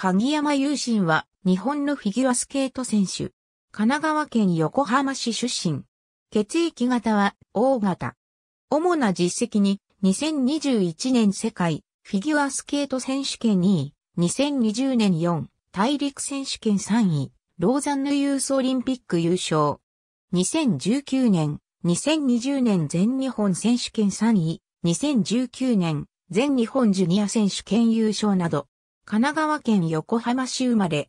鍵山雄心は日本のフィギュアスケート選手。神奈川県横浜市出身。血液型は O 型。主な実績に2021年世界フィギュアスケート選手権2位、2020年4大陸選手権3位、ローザンヌユースオリンピック優勝。2019年、2020年全日本選手権3位、2019年全日本ジュニア選手権優勝など、神奈川県横浜市生まれ。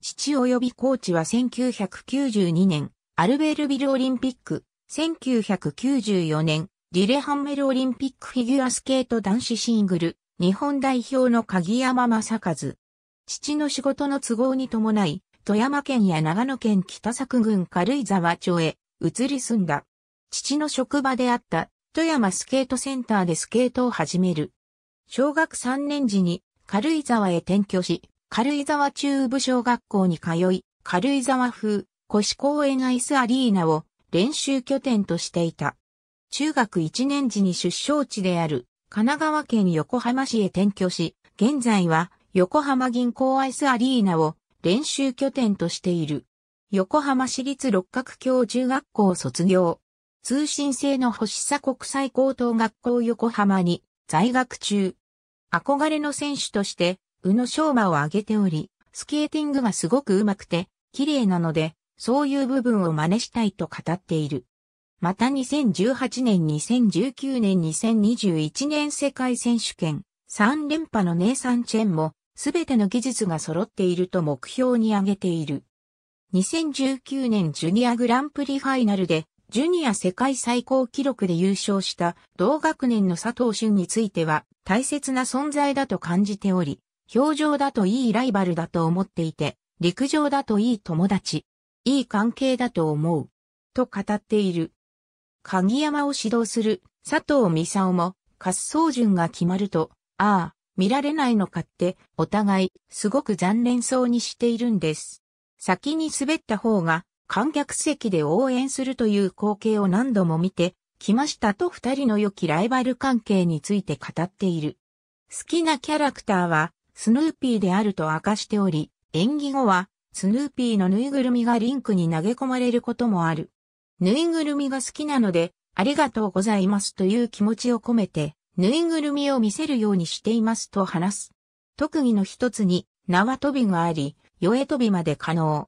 父及びコーチは1992年、アルベールビルオリンピック、1994年、リレハンメルオリンピックフィギュアスケート男子シングル、日本代表の鍵山正和。父の仕事の都合に伴い、富山県や長野県北作郡軽井沢町へ移り住んだ。父の職場であった富山スケートセンターでスケートを始める。小学3年時に軽井沢へ転居し、軽井沢中部小学校に通い、軽井沢風、腰公園アイスアリーナを練習拠点としていた。中学1年時に出生地である神奈川県横浜市へ転居し、現在は横浜銀行アイスアリーナを練習拠点としている。横浜市立六角教中学校卒業。通信制の星佐国際高等学校横浜に在学中、憧れの選手として、宇野昌磨を挙げており、スケーティングがすごく上手くて、綺麗なので、そういう部分を真似したいと語っている。また2018年、2019年、2021年世界選手権3連覇のネイサン・チェンも、すべての技術が揃っていると目標に挙げている。2019年ジュニアグランプリファイナルでジュニア世界最高記録で優勝した同学年の佐藤俊については大切な存在だと感じており、表情だといいライバルだと思っていて、陸上だといい友達、いい関係だと思う、と語っている。鍵山を指導する佐藤美沙も滑走順が決まると、ああ、見られないのかって、お互い、すごく残念そうにしているんです。先に滑った方が、観客席で応援するという光景を何度も見てきましたと二人の良きライバル関係について語っている。好きなキャラクターはスヌーピーであると明かしており、演技後はスヌーピーのぬいぐるみがリンクに投げ込まれることもある。ぬいぐるみが好きなので、ありがとうございますという気持ちを込めて、ぬいぐるみを見せるようにしていますと話す。特技の一つに縄跳びがあり、酔え跳びまで可能。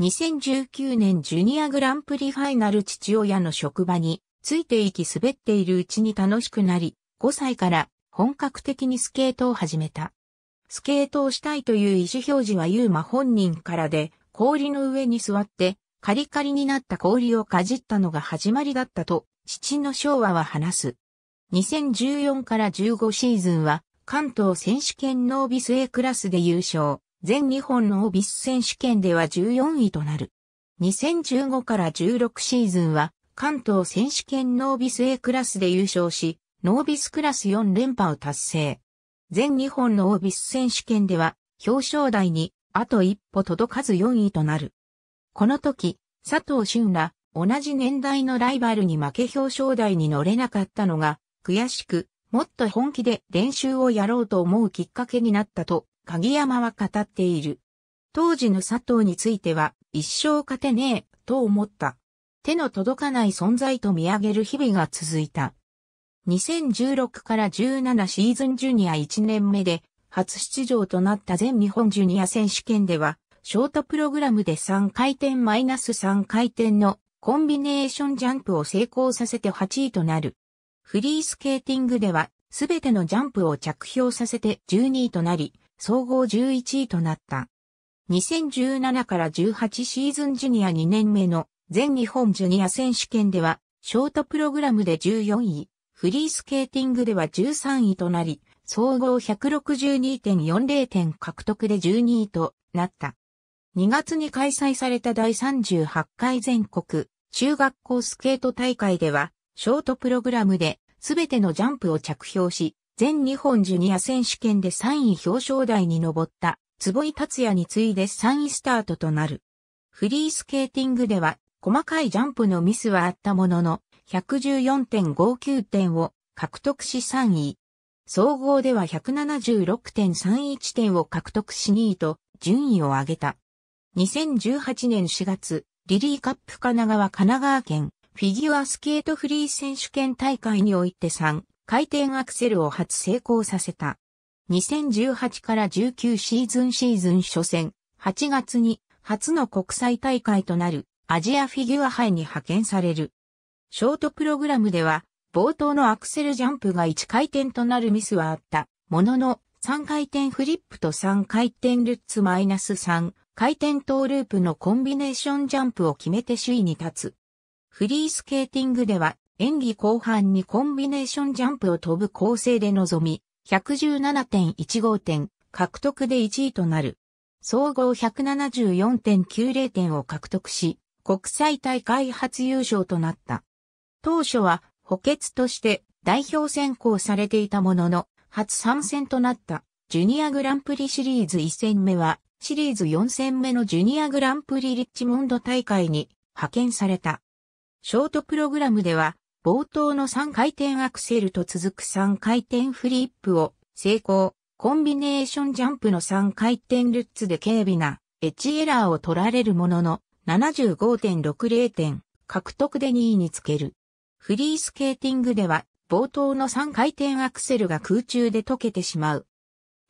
2019年ジュニアグランプリファイナル父親の職場について行き滑っているうちに楽しくなり、5歳から本格的にスケートを始めた。スケートをしたいという意思表示はユーマ本人からで、氷の上に座って、カリカリになった氷をかじったのが始まりだったと、父の昭和は話す。2014から15シーズンは、関東選手権ノービス A クラスで優勝。全日本のオービス選手権では14位となる。2015から16シーズンは関東選手権ノービス A クラスで優勝し、ノービスクラス4連覇を達成。全日本のオービス選手権では表彰台にあと一歩届かず4位となる。この時、佐藤俊ら同じ年代のライバルに負け表彰台に乗れなかったのが悔しく、もっと本気で練習をやろうと思うきっかけになったと鍵山は語っている。当時の佐藤については、一生勝てねえ、と思った。手の届かない存在と見上げる日々が続いた。2016から17シーズンジュニア1年目で、初出場となった全日本ジュニア選手権では、ショートプログラムで3回転マイナス3回転のコンビネーションジャンプを成功させて8位となる。フリースケーティングでは、すべてのジャンプを着氷させて12位となり、総合11位となった。2017から18シーズンジュニア2年目の全日本ジュニア選手権では、ショートプログラムで14位、フリースケーティングでは13位となり、総合162.40点獲得で12位となった。2月に開催された第38回全国中学校スケート大会では、ショートプログラムで全てのジャンプを着氷し、全日本ジュニア選手権で3位表彰台に上った坪井達也に次いで3位スタートとなる。フリースケーティングでは細かいジャンプのミスはあったものの、114.59点を獲得し3位。総合では176.31点を獲得し2位と順位を上げた。2018年4月、リリーカップ神奈川神奈川県フィギュアスケートフリー選手権大会において3回転アクセルを初成功させた。2018から19シーズンシーズン初戦、8月に初の国際大会となるアジアフィギュア杯に派遣される。ショートプログラムでは冒頭のアクセルジャンプが1回転となるミスはあった。ものの3回転フリップと3回転ルッツマイナス3回転トーループのコンビネーションジャンプを決めて首位に立つ。フリースケーティングでは演技後半にコンビネーションジャンプを飛ぶ構成で臨み、117.15点獲得で1位となる。総合174.90点を獲得し、国際大会初優勝となった。当初は補欠として代表選考されていたものの、初参戦となったジュニアグランプリシリーズ1戦目は、シリーズ4戦目のジュニアグランプリリッチモンド大会に派遣された。ショートプログラムでは、冒頭の3回転アクセルと続く3回転フリップを成功。コンビネーションジャンプの3回転ルッツで軽微なエッジエラーを取られるものの75.60点獲得で2位につける。フリースケーティングでは冒頭の3回転アクセルが空中で溶けてしまう。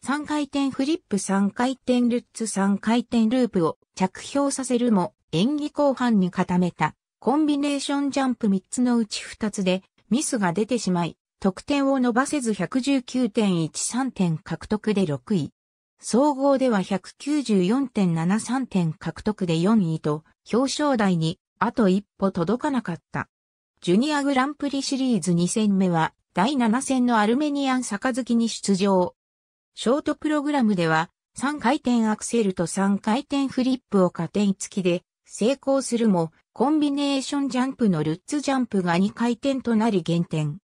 3回転フリップ3回転ルッツ3回転ループを着氷させるも演技後半に固めたコンビネーションジャンプ3つのうち2つでミスが出てしまい、得点を伸ばせず119.13点獲得で6位。総合では194.73点獲得で4位と表彰台にあと一歩届かなかった。ジュニアグランプリシリーズ2戦目は第7戦のアルメニアン杯に出場。ショートプログラムでは3回転アクセルと3回転フリップを加点付きで成功するもコンビネーションジャンプのルッツジャンプが2回転となり減点。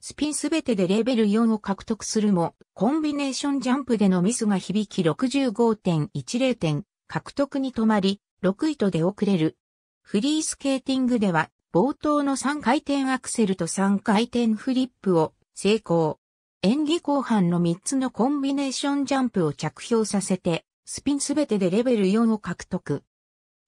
スピンすべてでレベル4を獲得するも、コンビネーションジャンプでのミスが響き65.10点、獲得に止まり、6位と出遅れる。フリースケーティングでは、冒頭の3回転アクセルと3回転フリップを成功。演技後半の3つのコンビネーションジャンプを着氷させて、スピンすべてでレベル4を獲得。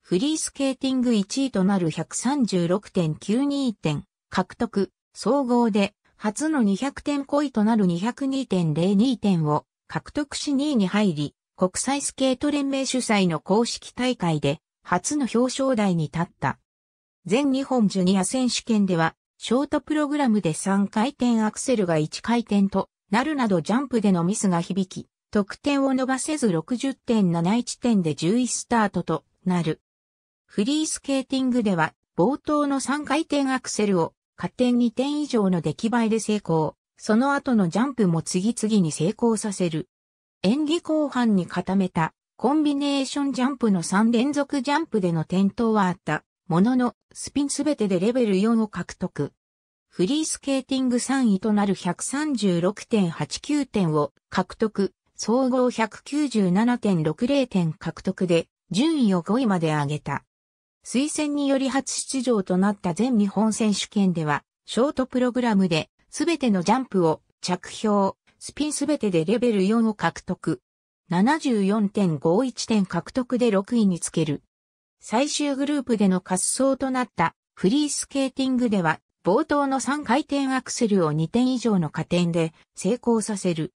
フリースケーティング1位となる136.92点獲得、総合で初の200点5位となる202.02点を獲得し2位に入り、国際スケート連盟主催の公式大会で初の表彰台に立った。全日本ジュニア選手権では、ショートプログラムで3回転アクセルが1回転となるなどジャンプでのミスが響き、得点を伸ばせず60.71点で10位スタートとなる。フリースケーティングでは、冒頭の3回転アクセルを、加点2点以上の出来栄えで成功。その後のジャンプも次々に成功させる。演技後半に固めたコンビネーションジャンプの3連続ジャンプでの転倒はあった。ものの、スピンすべてでレベル4を獲得。フリースケーティング3位となる136.89点を獲得、総合197.60点獲得で順位を5位まで上げた。推薦により初出場となった全日本選手権では、ショートプログラムで、すべてのジャンプを着氷、スピンすべてでレベル4を獲得。74.51点獲得で6位につける。最終グループでの滑走となったフリースケーティングでは冒頭の3回転アクセルを2点以上の加点で成功させる。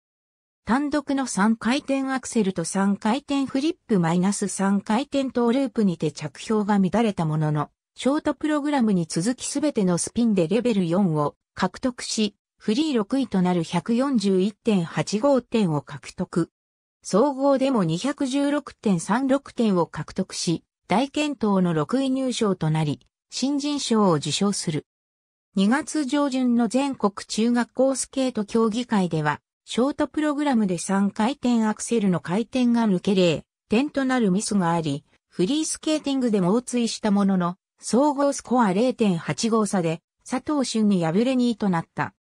単独の3回転アクセルと3回転フリップマイナス3回転トーループにて着氷が乱れたものの、ショートプログラムに続きすべてのスピンでレベル4を獲得し、フリー6位となる141.85点を獲得。総合でも216.36点を獲得し、大健闘の6位入賞となり、新人賞を受賞する。2月上旬の全国中学校スケート競技会では、ショートプログラムで3回転アクセルの回転が抜け例、点となるミスがあり、フリースケーティングで猛追したものの、総合スコア0.85差で、佐藤俊に敗れ2位となった。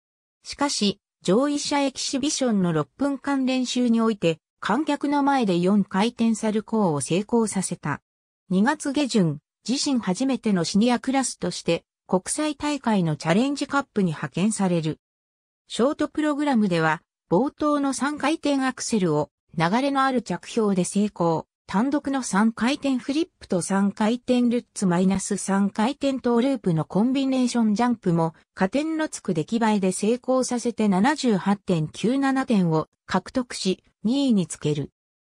しかし、上位者エキシビションの6分間練習において、観客の前で4回転サルコーを成功させた。2月下旬、自身初めてのシニアクラスとして、国際大会のチャレンジカップに派遣される。ショートプログラムでは、冒頭の3回転アクセルを流れのある着氷で成功。単独の3回転フリップと3回転ルッツマイナス3回転トーループのコンビネーションジャンプも加点のつく出来栄えで成功させて78.97点を獲得し2位につける。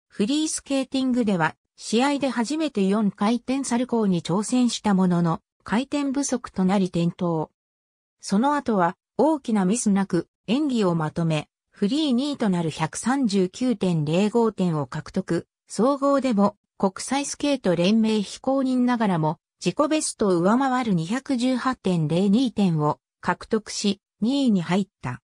フリースケーティングでは試合で初めて4回転サルコーに挑戦したものの回転不足となり転倒。その後は大きなミスなく演技をまとめフリー2位となる139.05点を獲得、総合でも国際スケート連盟非公認ながらも自己ベストを上回る218.02点を獲得し2位に入った。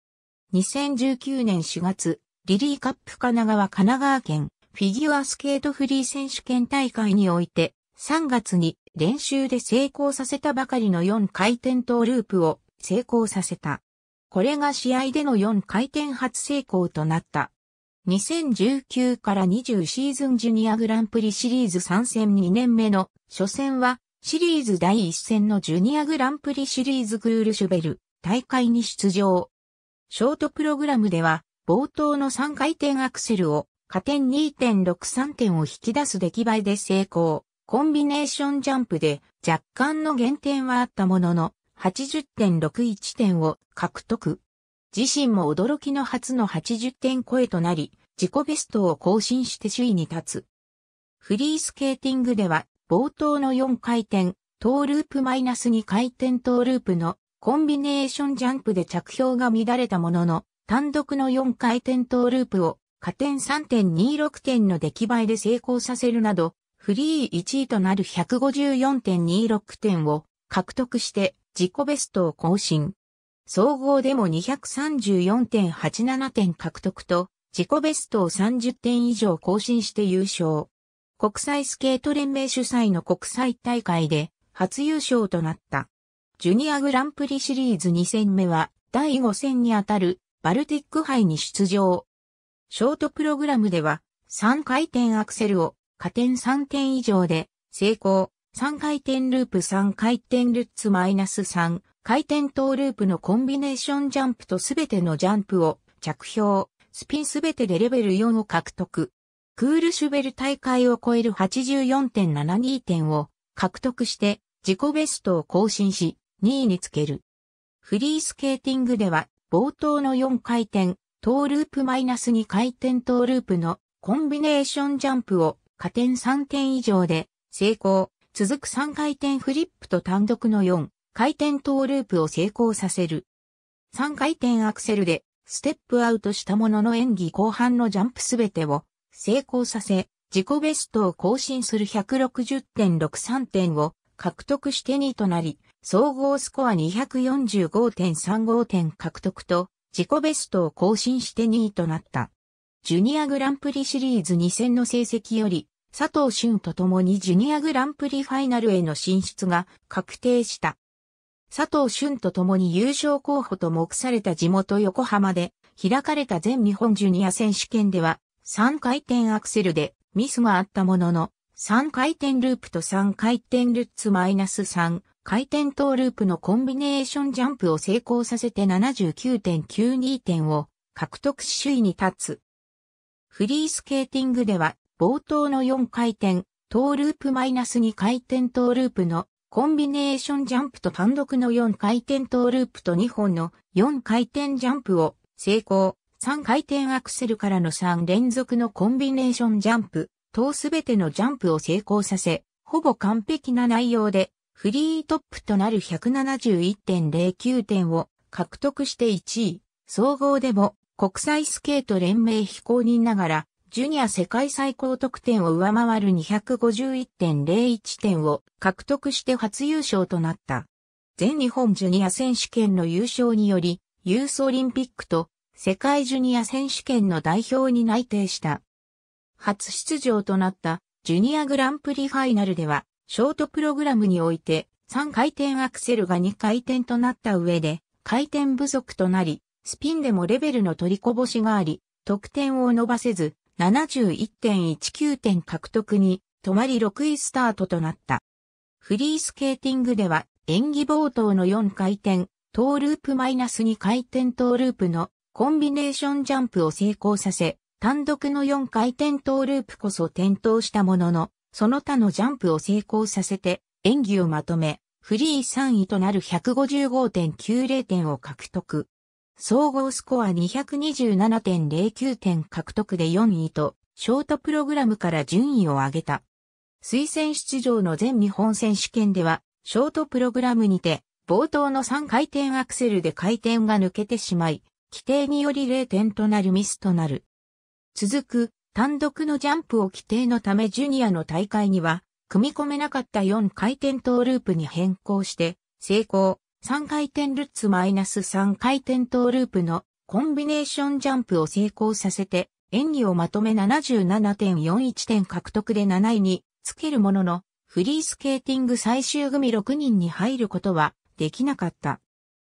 2019年4月、リリーカップ神奈川神奈川県フィギュアスケートフリー選手権大会において3月に練習で成功させたばかりの4回転トーループを成功させた。これが試合での4回転初成功となった。2019から20シーズンジュニアグランプリシリーズ参戦2年目の初戦はシリーズ第1戦のジュニアグランプリシリーズクールシュベル大会に出場。ショートプログラムでは冒頭の3回転アクセルを加点2.63点を引き出す出来栄えで成功。コンビネーションジャンプで若干の減点はあったものの、80.61点を獲得。自身も驚きの初の80点超えとなり、自己ベストを更新して首位に立つ。フリースケーティングでは、冒頭の4回転、トーループマイナス2回転トーループのコンビネーションジャンプで着氷が乱れたものの、単独の4回転トーループを加点3.26点の出来栄えで成功させるなど、フリー1位となる154.26点を獲得して自己ベストを更新。総合でも234.87点獲得と、自己ベストを30点以上更新して優勝。国際スケート連盟主催の国際大会で初優勝となった。ジュニアグランプリシリーズ2戦目は第5戦にあたるバルティック杯に出場。ショートプログラムでは3回転アクセルを加点3点以上で成功。3回転ループ3回転ルッツマイナス3回転トーループのコンビネーションジャンプとすべてのジャンプを着氷、スピンすべてでレベル4を獲得。クールシュベル大会を超える84.72点を獲得して自己ベストを更新し2位につける。フリースケーティングでは冒頭の4回転、トーループマイナス2回転トーループのコンビネーションジャンプを加点3点以上で成功。続く3回転フリップと単独の4回転トーループを成功させる。3回転アクセルでステップアウトしたものの演技後半のジャンプすべてを成功させ、自己ベストを更新する160.63点を獲得して2位となり、総合スコア245.35点獲得と自己ベストを更新して2位となった。ジュニアグランプリシリーズ2戦の成績より佐藤俊と共にジュニアグランプリファイナルへの進出が確定した。佐藤俊と共に優勝候補と目された地元横浜で開かれた全日本ジュニア選手権では3回転アクセルでミスがあったものの3回転ループと3回転ルッツマイナス3回転トーループのコンビネーションジャンプを成功させて79.92点を獲得し首位に立つ。フリースケーティングでは冒頭の4回転、トーループマイナス2回転トーループのコンビネーションジャンプと単独の4回転トーループと2本の4回転ジャンプを成功。3回転アクセルからの3連続のコンビネーションジャンプ、等すべてのジャンプを成功させ、ほぼ完璧な内容で、フリートップとなる171.09点を獲得して1位、総合でも国際スケート連盟非公認ながらジュニア世界最高得点を上回る251.01点を獲得して初優勝となった。全日本ジュニア選手権の優勝により、ユースオリンピックと世界ジュニア選手権の代表に内定した。初出場となったジュニアグランプリファイナルでは、ショートプログラムにおいて3回転アクセルが2回転となった上で、回転不足となり、スピンでもレベルの取りこぼしがあり、得点を伸ばせず、71.19点獲得に、止まり6位スタートとなった。フリースケーティングでは、演技冒頭の4回転、トーループマイナス2回転トーループのコンビネーションジャンプを成功させ、単独の4回転トーループこそ転倒したものの、その他のジャンプを成功させて、演技をまとめ、フリー3位となる155.90点を獲得。総合スコア227.09点獲得で4位と、ショートプログラムから順位を上げた。推薦出場の全日本選手権では、ショートプログラムにて、冒頭の3回転アクセルで回転が抜けてしまい、規定により0点となるミスとなる。続く、単独のジャンプを規定のためジュニアの大会には、組み込めなかった4回転トーループに変更して、成功、3回転ルッツマイナス3回転トーループのコンビネーションジャンプを成功させて、演技をまとめ77.41点獲得で7位につけるものの、フリースケーティング最終組6人に入ることはできなかった。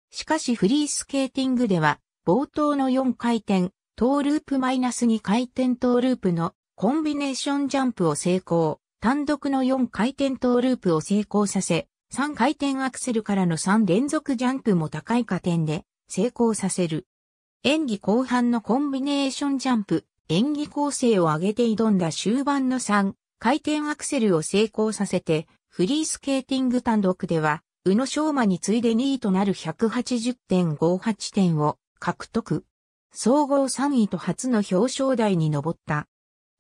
しかしフリースケーティングでは、冒頭の4回転、トーループマイナス2回転トーループのコンビネーションジャンプを成功、単独の4回転トーループを成功させ、3回転アクセルからの3連続ジャンプも高い加点で成功させる。演技後半のコンビネーションジャンプ、演技構成を上げて挑んだ終盤の3回転アクセルを成功させて、フリースケーティング単独では、宇野昌磨に次いで2位となる180.58点を獲得。総合3位と初の表彰台に上った。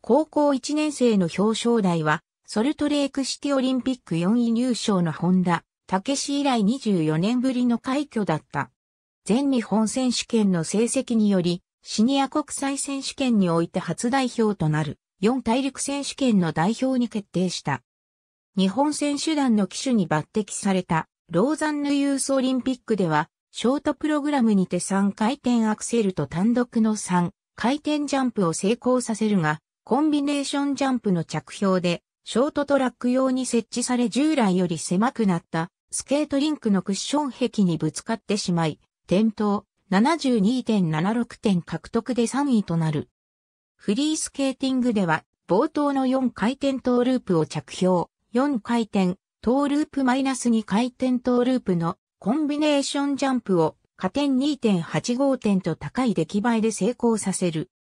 高校1年生の表彰台はソルトレークシティオリンピック4位入賞の本田、武史以来24年ぶりの快挙だった。全日本選手権の成績により、シニア国際選手権において初代表となる、4大陸選手権の代表に決定した。日本選手団の機種に抜擢された、ローザンヌユースオリンピックでは、ショートプログラムにて3回転アクセルと単独の3回転ジャンプを成功させるが、コンビネーションジャンプの着氷でショートトラック用に設置され従来より狭くなったスケートリンクのクッション壁にぶつかってしまい、転倒72.76点獲得で3位となる。フリースケーティングでは冒頭の4回転トーループを着氷、4回転トーループマイナス2回転トーループのコンビネーションジャンプを加点2.85点と高い出来栄えで成功させる。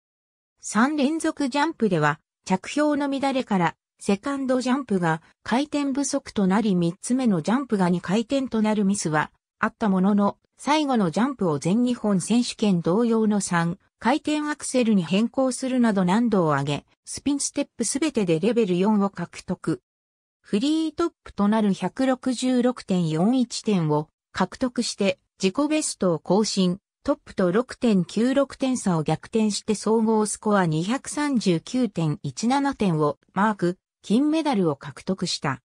3連続ジャンプでは着氷の乱れからセカンドジャンプが回転不足となり3つ目のジャンプが2回転となるミスはあったものの、最後のジャンプを全日本選手権同様の3回転アクセルに変更するなど難度を上げ、スピンステップすべてでレベル4を獲得。フリートップとなる166.41点を獲得して自己ベストを更新、トップと6.96点差を逆転して総合スコア239.17点をマーク金メダルを獲得した。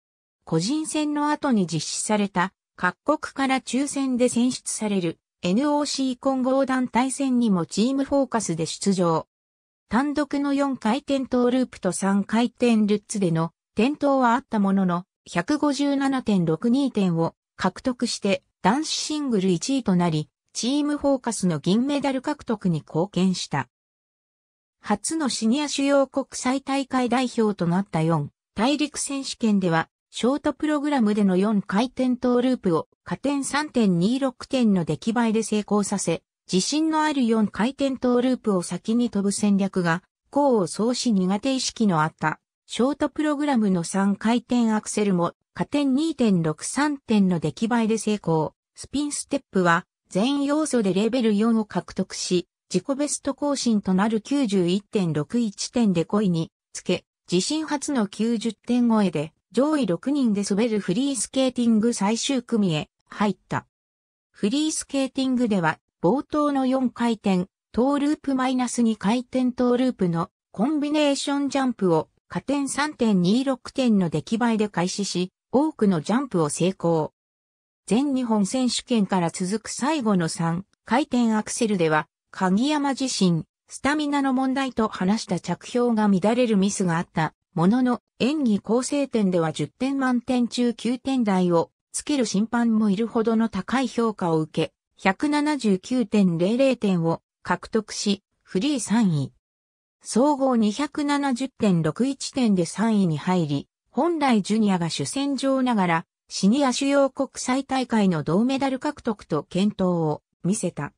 個人戦の後に実施された各国から抽選で選出される NOC 混合団体戦にもチームフォーカスで出場。単独の4回転トーループと3回転ルッツでの転倒はあったものの157.62点を獲得して男子シングル1位となり、チームフォーカスの銀メダル獲得に貢献した。初のシニア主要国際大会代表となった4大陸選手権では、ショートプログラムでの4回転トーループを加点3.26点の出来栄えで成功させ、自信のある4回転トーループを先に飛ぶ戦略が、功を奏し苦手意識のあった、ショートプログラムの3回転アクセルも加点2.63点の出来栄えで成功。スピンステップは全要素でレベル4を獲得し、自己ベスト更新となる91.61点で5位につけ、自身初の90点超えで上位6人で滑るフリースケーティング最終組へ入った。フリースケーティングでは冒頭の4回転、トーループマイナス2回転トーループのコンビネーションジャンプを加点3.26点の出来栄えで開始し、多くのジャンプを成功。全日本選手権から続く最後の3回転アクセルでは鍵山自身、スタミナの問題と話した着氷が乱れるミスがあったものの演技構成点では10点満点中9点台をつける審判もいるほどの高い評価を受け、179.00点を獲得し、フリー3位。総合270.61点で3位に入り、本来ジュニアが主戦場ながら、シニア主要国際大会の銅メダル獲得と検討を見せた。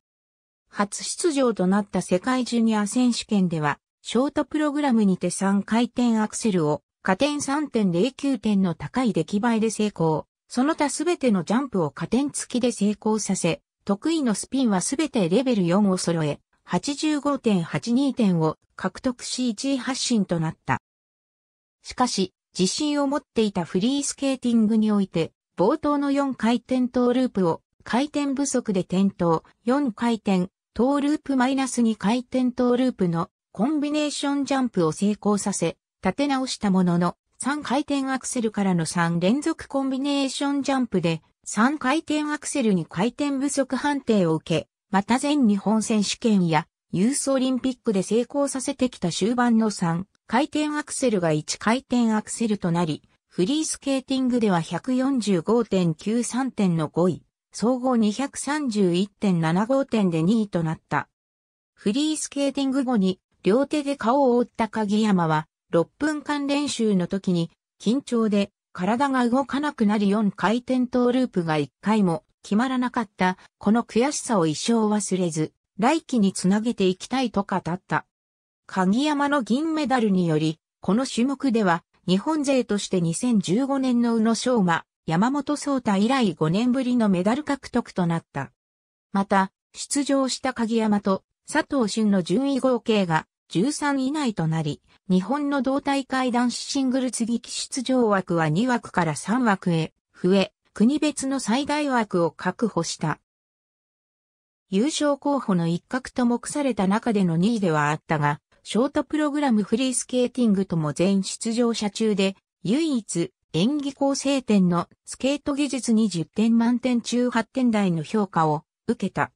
初出場となった世界ジュニア選手権では、ショートプログラムにて3回転アクセルを加点3.09点の高い出来栄えで成功。その他すべてのジャンプを加点付きで成功させ、得意のスピンはすべてレベル4を揃え、85.82点を獲得し1位発進となった。しかし、自信を持っていたフリースケーティングにおいて、冒頭の4回転トーループを回転不足で転倒、4回転トーループマイナス -2 回転トーループのコンビネーションジャンプを成功させ、立て直したものの、3回転アクセルからの3連続コンビネーションジャンプで、3回転アクセルに回転不足判定を受け、また全日本選手権やユースオリンピックで成功させてきた終盤の3回転アクセルが1回転アクセルとなり、フリースケーティングでは145.93点の5位。総合231.75点で2位となった。フリースケーティング後に両手で顔を覆った鍵山は6分間練習の時に緊張で体が動かなくなり4回転トーループが1回も決まらなかったこの悔しさを一生忘れず来季につなげていきたいと語った。鍵山の銀メダルによりこの種目では日本勢として2015年の宇野昌磨、山本聡太以来5年ぶりのメダル獲得となった。また、出場した鍵山と佐藤俊の順位合計が13以内となり、日本の同大会男子シングル次期出場枠は2枠から3枠へ増え、国別の最大枠を確保した。優勝候補の一角と目された中での2位ではあったが、ショートプログラムフリースケーティングとも全出場者中で、唯一演技構成点のスケート技術に10点満点中8点台の評価を受けた。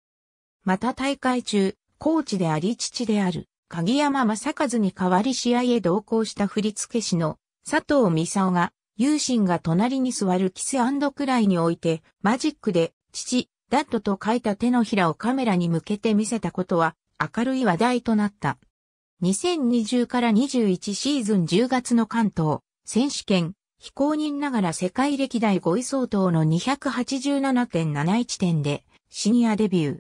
また大会中、コーチであり父である鍵山正和に代わり試合へ同行した振付師の佐藤美沙が、友心が隣に座るキスくらいにおいて、マジックで、父、ダッドと書いた手のひらをカメラに向けて見せたことは、明るい話題となった。2020から21シーズン10月の関東選手権非公認ながら世界歴代5位相当の287.71点でシニアデビュ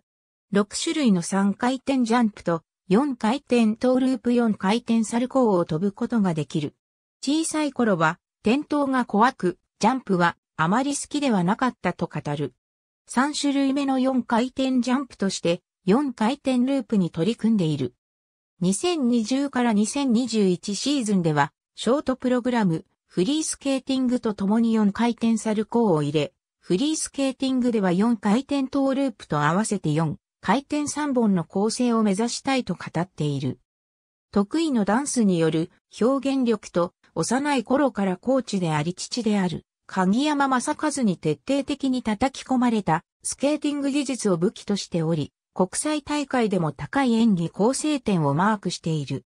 ー。6種類の3回転ジャンプと4回転トーループ4回転サルコーを飛ぶことができる。小さい頃は転倒が怖く、ジャンプはあまり好きではなかったと語る。3種類目の4回転ジャンプとして4回転ループに取り組んでいる。2020から2021シーズンではショートプログラムフリースケーティングと共に4回転サルコーを入れ、フリースケーティングでは4回転トーループと合わせて4回転3本の構成を目指したいと語っている。得意のダンスによる表現力と幼い頃からコーチであり父である鍵山正和に徹底的に叩き込まれたスケーティング技術を武器としており、国際大会でも高い演技構成点をマークしている。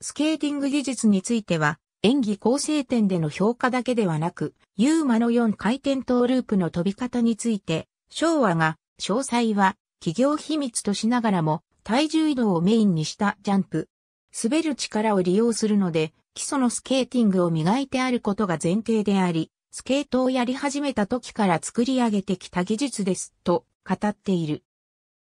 スケーティング技術については、演技構成点での評価だけではなく、ユーマの4回転トーループの飛び方について、昭和が、詳細は企業秘密としながらも、体重移動をメインにしたジャンプ。滑る力を利用するので、基礎のスケーティングを磨いてあることが前提であり、スケートをやり始めた時から作り上げてきた技術です、と語っている。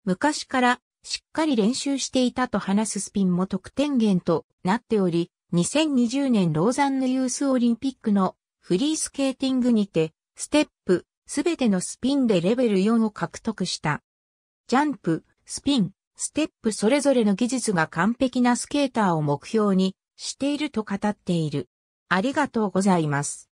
昔からしっかり練習していたと話すスピンも得点源となっており、2020年ローザンヌユースオリンピックのフリースケーティングにて、ステップ、すべてのスピンでレベル4を獲得した。ジャンプ、スピン、ステップそれぞれの技術が完璧なスケーターを目標にしていると語っている。ありがとうございます。